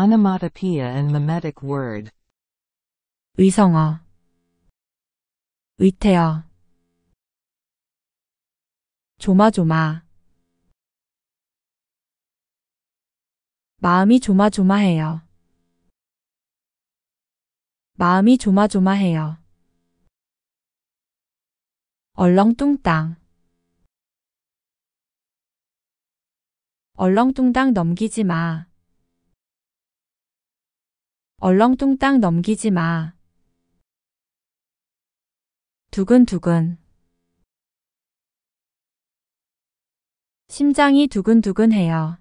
onomatopoeia and mimetic word 의성어 의태어 조마조마 마음이 조마조마해요. 마음이 조마조마해요. 얼렁뚱땅 얼렁뚱땅 넘기지 마. 얼렁뚱땅 넘기지 마. 두근두근 심장이 두근두근해요.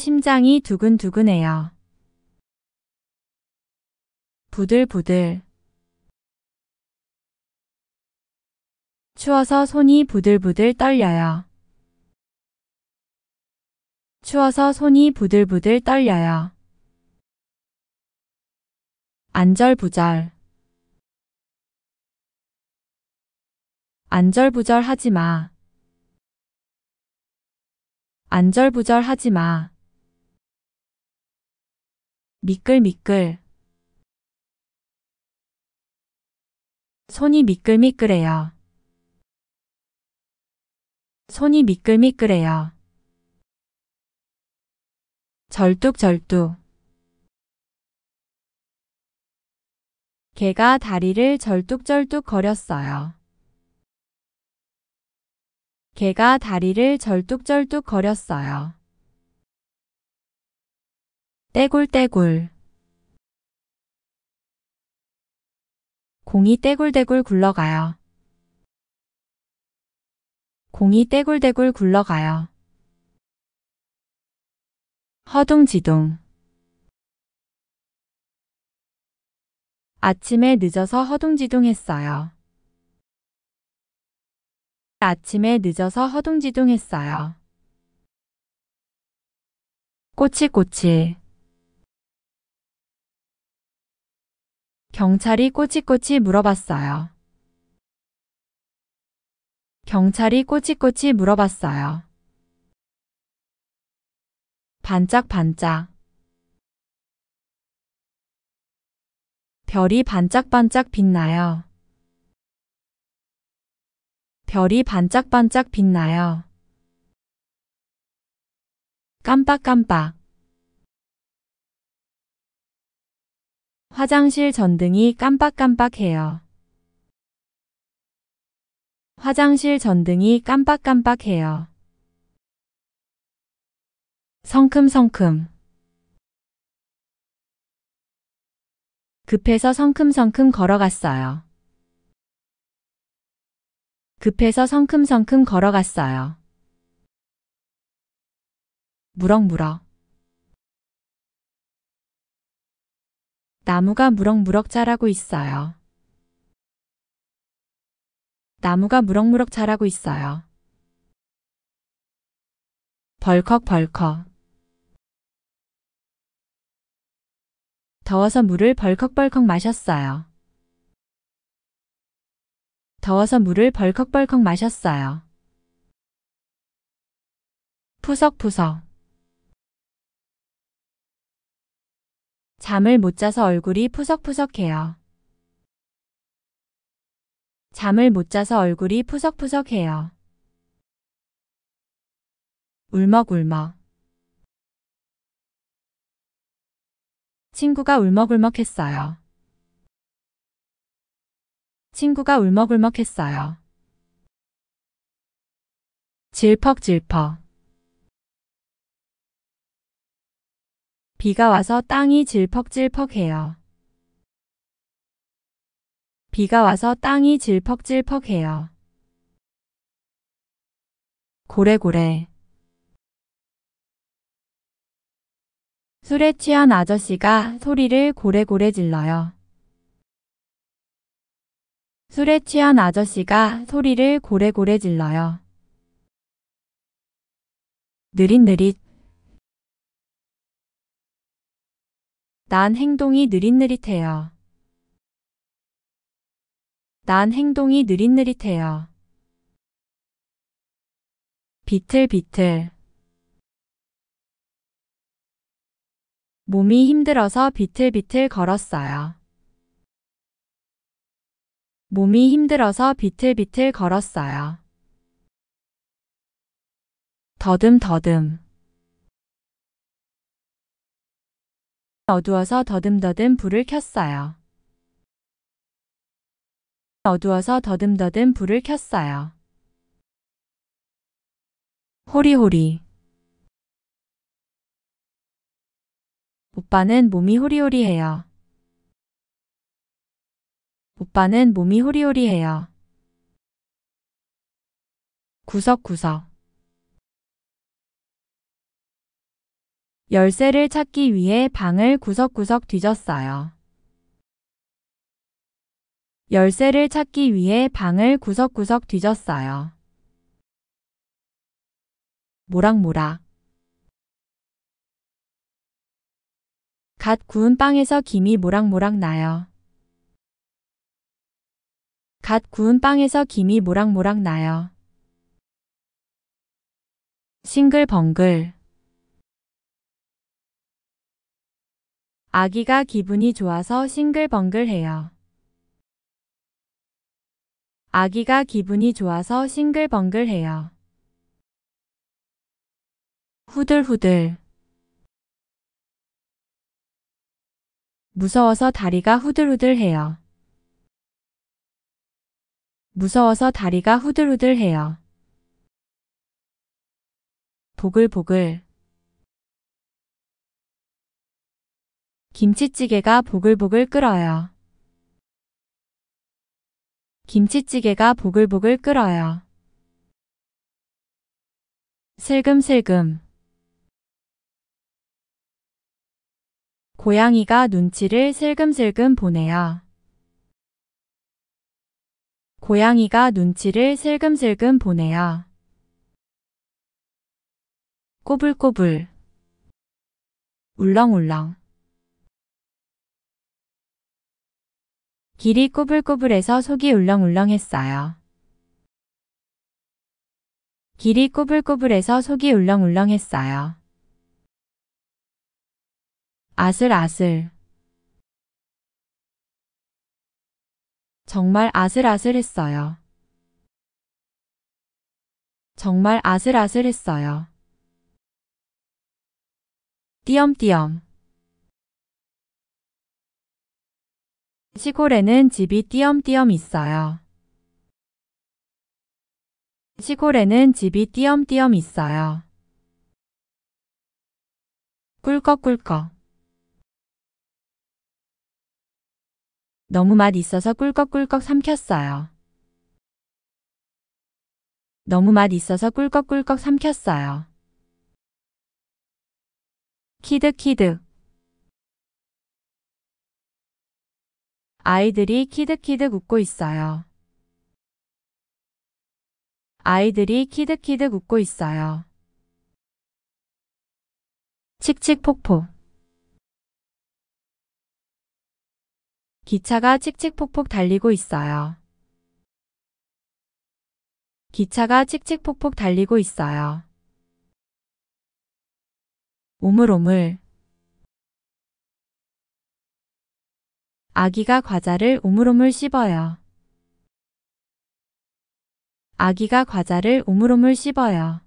심장이 두근두근해요. 부들부들 추워서 손이 부들부들 떨려요. 추워서 손이 부들부들 떨려요. 안절부절 안절부절 하지 마. 안절부절 하지 마. 미끌미끌 손이 미끌미끌해요. 손이 미끌미끌해요. 절뚝절뚝 개가 다리를 절뚝절뚝 거렸어요. 개가 다리를 절뚝절뚝 거렸어요. 떼굴떼굴 공이 떼굴떼굴 굴러가요. 공이 떼굴떼굴 굴러가요. 허둥지둥 아침에 늦어서 허둥지둥했어요. 아침에 늦어서 허둥지둥했어요. 꼬치꼬치 경찰이 꼬치꼬치 물어봤어요. 경찰이 꼬치꼬치 물어봤어요. 반짝반짝 별이 반짝반짝 빛나요. 별이 반짝반짝 빛나요. 깜빡깜빡 화장실 전등이 깜빡깜빡해요. 화장실 전등이 깜빡깜빡해요. 성큼성큼 급해서 성큼성큼 걸어갔어요. 급해서 성큼성큼 걸어갔어요. 무럭무럭 나무가 무럭무럭 자라고 있어요. 나무가 무럭무럭 자라고 있어요. 벌컥벌컥 더워서 물을 벌컥벌컥 마셨어요. 더워서 물을 벌컥벌컥 마셨어요. 푸석푸석 잠을 못 자서 얼굴이 푸석푸석해요. 잠을 못 자서 얼굴이 푸석푸석해요. 울먹울먹 친구가 울먹울먹했어요. 친구가 울먹울먹했어요. 질퍽질퍽. 비가 와서 땅이 질퍽질퍽해요. 비가 와서 땅이 질퍽질퍽해요. 고래고래. 술에 취한 아저씨가 소리를 고래고래 질러요. 술에 취한 아저씨가 소리를 고래고래 질러요. 느릿느릿 난 행동이 느릿느릿해요. 난 행동이 느릿느릿해요. 비틀비틀 몸이 힘들어서 비틀비틀 걸었어요. 몸이 힘들어서 비틀비틀 걸었어요. 더듬더듬 어두워서 더듬더듬 불을 켰어요. 어두워서 더듬더듬 불을 켰어요. 호리호리 오빠는 몸이 호리호리해요. 오빠는 몸이 호리호리해요. 구석구석. 열쇠를 찾기 위해 방을 구석구석 뒤졌어요. 열쇠를 찾기 위해 방을 구석구석 뒤졌어요. 모락모락. 갓 구운 빵에서 김이 모락모락 나요. 갓 구운 빵에서 김이 모락모락 나요. 싱글벙글 아기가 기분이 좋아서 싱글벙글해요. 아기가 기분이 좋아서 싱글벙글해요. 후들후들 무서워서 다리가 후들후들해요. 무서워서 다리가 후들후들해요. 보글보글 김치찌개가 보글보글 끓어요. 김치찌개가 보글보글 끓어요. 슬금슬금 고양이가 눈치를 슬금슬금 보네요. 고양이가 눈치를 슬금슬금 보네요. 꼬불꼬불 울렁울렁 길이 꼬불꼬불해서 속이 울렁울렁했어요. 길이 꼬불꼬불해서 속이 울렁울렁했어요. 아슬아슬. 정말 아슬아슬했어요. 정말 아슬아슬했어요. 띄엄띄엄. 시골에는 집이 띄엄띄엄 있어요. 시골에는 집이 띄엄띄엄 있어요. 꿀꺽꿀꺽. 너무 맛 있어서 꿀꺽꿀꺽 삼켰어요. 너무 맛 있어서 꿀꺽꿀꺽 삼켰어요. 키득키득 아이들이 키득키득 웃고 있어요. 아이들이 키득키득 웃고 있어요. 칙칙폭폭 기차가 칙칙폭폭 달리고 있어요. 기차가 칙칙폭폭 달리고 있어요. 오물오물 아기가 과자를 오물오물 씹어요. 아기가 과자를 오물오물 씹어요.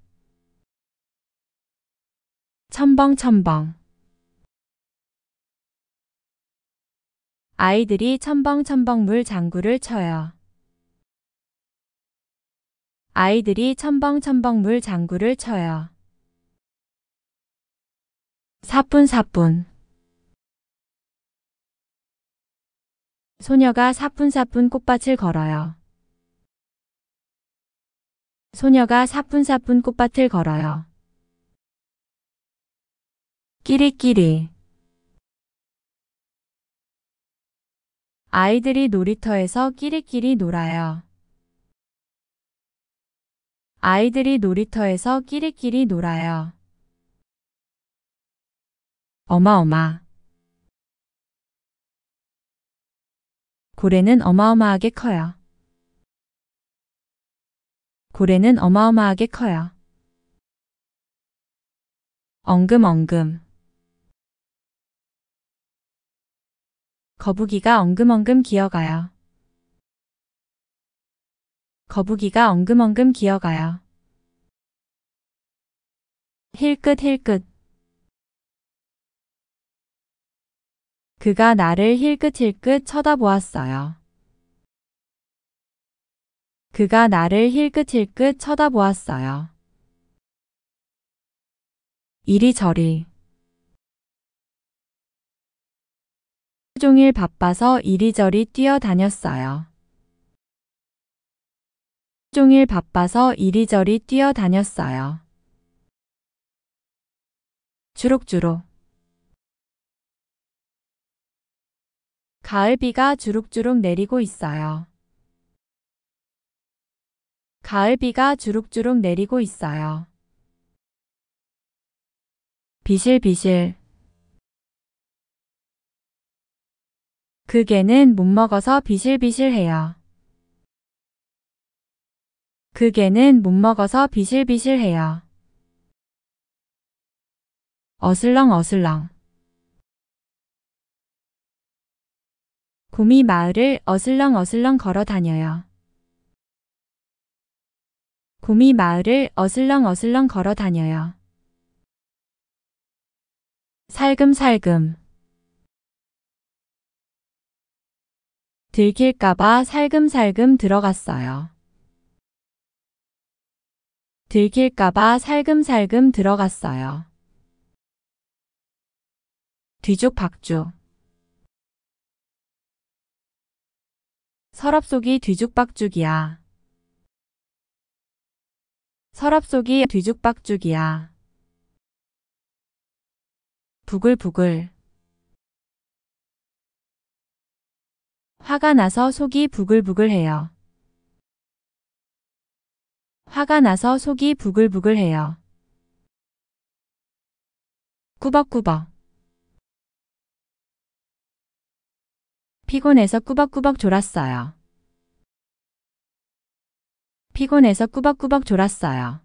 첨벙첨벙 아이들이 첨벙첨벙 물 장구를 쳐요. 아이들이 첨벙첨벙 물 장구를 쳐요. 사뿐사뿐 소녀가 사뿐사뿐 꽃밭을 걸어요. 소녀가 사뿐사뿐 꽃밭을 걸어요. 끼리끼리 아이들이 놀이터에서 끼리끼리 놀아요. 아이들이 놀이터에서 끼리끼리 놀아요. 어마어마. 고래는 어마어마하게 커요. 고래는 어마어마하게 커요. 엉금엉금. 거북이가 엉금엉금 기어가요. 거북이가 엉금엉금 기어가요. 힐끗 힐끗 그가 나를 힐끗힐끗 쳐다보았어요. 그가 나를 힐끗힐끗 쳐다보았어요. 이리저리 종일 바빠서 이리저리 뛰어다녔어요. 종일 바빠서 이리저리 뛰어다녔어요. 주룩주룩 가을비가 주룩주룩 내리고 있어요. 가을비가 주룩주룩 내리고 있어요. 비실비실 그 개는 못 먹어서 비실비실해요. 그 개는 못 먹어서 비실비실해요. 어슬렁 어슬렁 곰이 마을을 어슬렁 어슬렁 걸어 다녀요. 곰이 마을을 어슬렁 어슬렁 걸어 다녀요. 살금살금 들킬까봐 살금살금 들어갔어요. 들킬까봐 살금살금 들어갔어요. 뒤죽박죽 서랍 속이 뒤죽박죽이야. 서랍 속이 뒤죽박죽이야. 부글부글 화가 나서 속이 부글부글해요. 화가 나서 속이 부글부글해요. 꾸벅꾸벅 피곤해서 꾸벅꾸벅 졸았어요. 피곤해서 꾸벅꾸벅 졸았어요.